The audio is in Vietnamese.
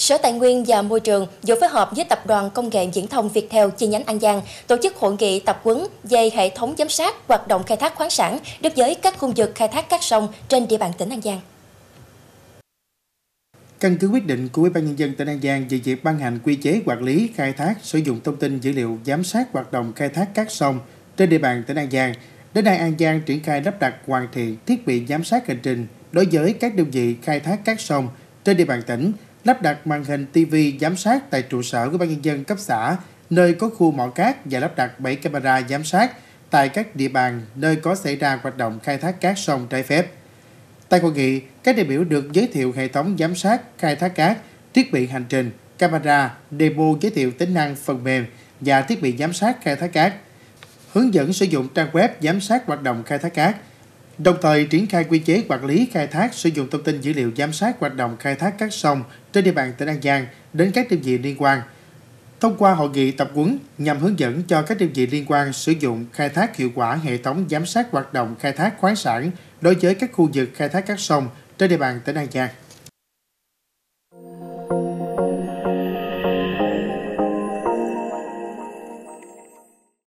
Sở Tài nguyên và Môi trường vừa phối hợp với Tập đoàn Công nghệ Viễn thông Viettel chi nhánh An Giang tổ chức hội nghị tập huấn về hệ thống giám sát hoạt động khai thác khoáng sản đối với các khu vực khai thác các sông trên địa bàn tỉnh An Giang. Căn cứ quyết định của Ủy ban nhân dân tỉnh An Giang về việc ban hành quy chế quản lý khai thác sử dụng thông tin dữ liệu giám sát hoạt động khai thác các sông trên địa bàn tỉnh An Giang, đến nay An Giang triển khai lắp đặt hoàn thiện thiết bị giám sát hành trình đối với các đơn vị khai thác các sông trên địa bàn tỉnh lắp đặt màn hình TV giám sát tại trụ sở của ban nhân dân cấp xã, nơi có khu mỏ cát và lắp đặt 7 camera giám sát tại các địa bàn nơi có xảy ra hoạt động khai thác cát sông trái phép. Tại hội nghị, các đại biểu được giới thiệu hệ thống giám sát khai thác cát, thiết bị hành trình, camera, demo giới thiệu tính năng phần mềm và thiết bị giám sát khai thác cát, hướng dẫn sử dụng trang web giám sát hoạt động khai thác cát, đồng thời triển khai quy chế quản lý khai thác sử dụng thông tin dữ liệu giám sát hoạt động khai thác các sông trên địa bàn tỉnh An Giang đến các đơn vị liên quan. Thông qua hội nghị tập huấn nhằm hướng dẫn cho các đơn vị liên quan sử dụng khai thác hiệu quả hệ thống giám sát hoạt động khai thác khoáng sản đối với các khu vực khai thác các sông trên địa bàn tỉnh An Giang.